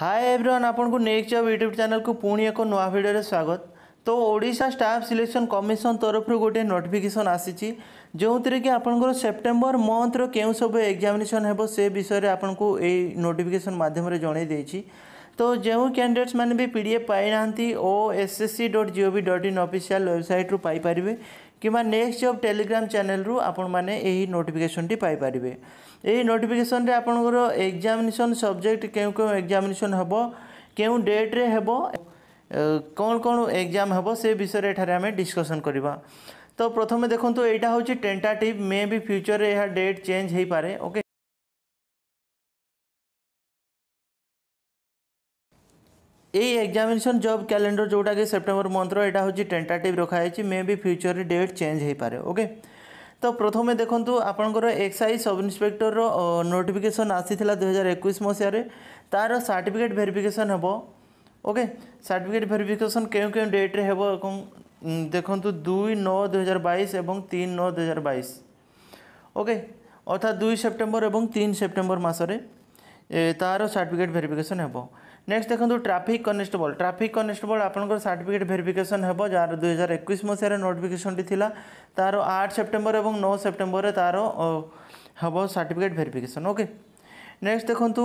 ହାଏ everyone ଆପଣଙ୍କୁ next job YouTube ଚ୍ୟାନେଲ୍କୁ ପୁଣି ଏକ ନୂଆ ଭିଡ଼ିଓରେ ସ୍ୱାଗତ ତ ଓଡ଼ିଶା ଷ୍ଟାଫ୍ ସିଲେକ୍ସନ୍ କମିଶନ୍ ତରଫରୁ ଗୋଟିଏ ନୋଟିଫିକେସନ୍ ଆସିଛି ଯେଉଁଥିରେ କି ଆପଣଙ୍କର ସେପ୍ଟେମ୍ବର ମନ୍ଥର କେଉଁ ସବୁ ଏକ୍ଜାମିନେସନ୍ ହେବ ସେ ବିଷୟରେ ଆପଣଙ୍କୁ ଏଇ ନୋଟିଫିକେସନ୍ ମାଧ୍ୟମରେ ଜଣାଇ ଦେଇଛି তো ଯେଉଁ କ୍ୟାଣ୍ଡିଡ଼େଟ୍ସମାନେ ବି ପି ଡି ଏଫ୍ ପାଇନାହାନ୍ତି O S S C dot G O V dot in official ୱେବସାଇଟ୍ରୁ ପାଇପାରିବେ କିମ୍ବା ନେକ୍ସଟ ଜବ୍ ଟେଲିଗ୍ରାମ ଚ୍ୟାନେଲରୁ ଆପଣମାନେ ଏହି ନୋଟିଫିକେସନଟି ପାଇପାରିବେ ଏହି ନୋଟିଫିକେସନରେ ଆପଣଙ୍କର ଏକ୍ଜାମିନେସନ୍ ସବଜେକ୍ଟ କେଉଁ କେଉଁ ଏକ୍ଜାମିନେସନ୍ ହେବ କେଉଁ ଡେଟ୍ରେ ହେବ କ'ଣ କ'ଣ ଏକ୍ଜାମ୍ ହେବ ସେ ବିଷୟରେ ଏଠାରେ ଆମେ ଡିସ୍କସନ୍ କରିବା ତ ପ୍ରଥମେ ଦେଖନ୍ତୁ ଏଇଟା ହେଉଛି ଟେଣ୍ଟାଟିଭ୍ ମେ ବି ଫ୍ୟୁଚରରେ ଏହା ଡେଟ୍ ଚେଞ୍ଜ ହୋଇପାରେ ଓକେ এই এক্সামিনেসন জব କ୍ୟାଲେଣ୍ଡର ଯେଉଁଟାକି ସେପ୍ଟେମ୍ବର ମନ୍ଥର ଏଇଟା ହେଉଛି ଟେଣ୍ଟାଟିଭ୍ ରଖାଯାଇଛି ମେ ବି ଫ୍ୟୁଚରରେ ଡେଟ୍ ଚେଞ୍ଜ ହୋଇପାରେ ଓକେ ତ ପ୍ରଥମେ ଦେଖନ୍ତୁ ଆପଣଙ୍କର ଏକ୍ସାଇଜ ସବ୍ ଇନ୍ସପେକ୍ଟରର ନୋଟିଫିକେସନ୍ ଆସିଥିଲା ଦୁଇହଜାର ଏକୋଇଶ ମସିହାରେ ତା'ର ସାର୍ଟିଫିକେଟ୍ ଭେରିଫିକେସନ୍ ହେବ ଓକେ ସାର୍ଟିଫିକେଟ୍ ଭେରିଫିକେସନ୍ କେଉଁ କେଉଁ ଡେଟ୍ରେ ହେବ ଏବଂ ଦେଖନ୍ତୁ ଦୁଇ ନଅ ଦୁଇହଜାର ବାଇଶ ଏବଂ ତିନି ନଅ ଦୁଇହଜାର ବାଇଶ ଓକେ ଅର୍ଥାତ୍ ଦୁଇ ସେପ୍ଟେମ୍ବର ଏବଂ ତିନି ସେପ୍ଟେମ୍ବର ମାସରେ ତାହାର ସାର୍ଟିଫିକେଟ୍ ଭେରିଫିକେସନ୍ ହେବ ନେକ୍ସଟ ଦେଖନ୍ତୁ ଟ୍ରାଫିକ୍ କନେଷ୍ଟବଳ ଟ୍ରାଫିକ୍ କନେଷ୍ଟବଳ ଆପଣଙ୍କର ସାର୍ଟିଫିକେଟ୍ ଭେରିଫିକେସନ୍ ହେବ ଯାହାର ଦୁଇ ହଜାର ଏକୋଇଶ ମସିହାରେ ନୋଟିଫିକେସନ୍ଟି ଥିଲା ତାହାର ଆଠ ସେପ୍ଟେମ୍ବର ଏବଂ ନଅ ସେପ୍ଟେମ୍ବରରେ ତାହାର ହେବ ସାର୍ଟିଫିକେଟ୍ ଭେରିଫିକେସନ୍ ଓକେ ନେକ୍ସଟ ଦେଖନ୍ତୁ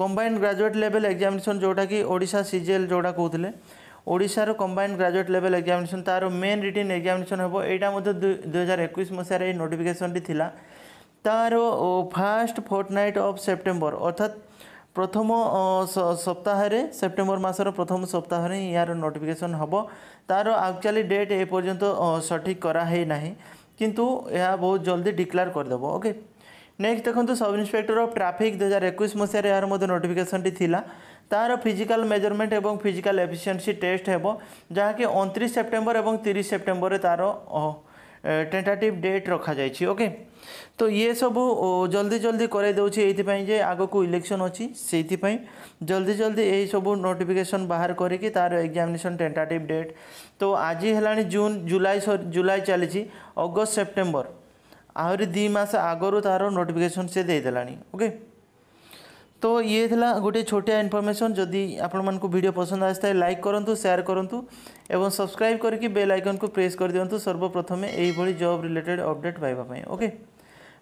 କମ୍ବାଇନ୍ ଗ୍ରାଜୁଏଟ୍ ଲେଭେଲ୍ ଏକ୍ଜାମିନେସନ୍ ଯେଉଁଟାକି ଓଡ଼ିଶା ସି ଜି ଏଲ୍ ଯେଉଁଟା କହୁଥିଲେ ଓଡ଼ିଶାର କମ୍ବାଇନ୍ ଗ୍ରାଜୁଏଟ୍ ଲେଭେଲ୍ ଏକ୍ଜାମିନେସନ୍ ତାର ମେନ୍ ରିଟିନ୍ ଏକ୍ଜାମିନେସନ୍ ହେବ ଏଇଟା ମଧ୍ୟ ଦୁଇ ହଜାର ଏକୋଇଶ ମସିହାରେ ଏଇ ନୋଟିଫିକେସନ୍ଟି ଥିଲା ତାର first fortnight of September ଅର୍ଥାତ୍ প্রথম সপ্তাহে সেপ্টেম্বর মাসের প্রথম সপ্তাহে ইয়ার নোটিফিকেসন হব তার আকচুয়ালি ডেট এপর্যন্ত সঠিক করা হয়ে না কিন্তু এ বহু জলদি ডিক্লার করেদেব ওকে নেক্সট দেখুন সব ইন্সপেক্টর অফ ট্রাফিক দুই হাজার একুশ মশায় এর মধ্যে নোটিফিকেসনটি লা তার ফিজিকাল মেজরমেন্ট এবং ফিজিকাল এফিসিয়েন্সি টেস্ট হব যাকে অনত্রিশ সেপ্টেম্বর এবং তিরিশ সেপ্টেম্বরে তার টেন্টাটিভ ডেট রখা যাইছি ওকে তো ইয়ে সবু জলদি জলদি করাই দেউছি এইপাই যে আগুক ইলেকশন অছি সেইপাই জলদি জলদি এই সবু নোটিফিকেসন বাহার করিকি তার এক্সামিনেসন টেন্টাটিভ ডেট তো আজি হেলানি জুন জুলাই জুলাই চালিছি অগস্ট সেপ্টেম্বর আহরি দুই মাস আগর তার নোটিফিকেসন সে দিয়ে দেলানি ওকে তো ইয়ে লা গোটে ছোটিয়া ইনফরমেসন যদি আপনার ভিডিও পসন্দ আসে লাইক করতু সেয়ার করতু এবং সবসক্রাইব করি বেল আইকন কু প্রেস করে দিও সর্বপ্রথমে এইভাবে জব রিলেটেড অপডেট পাইবা ওকে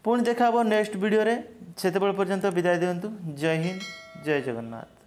পুঁ দেখা হব নেক্সট ভিডিওরে সেতবে পর্যন্ত বিদায় দিও জয় হিন্দ জয় জগন্নাথ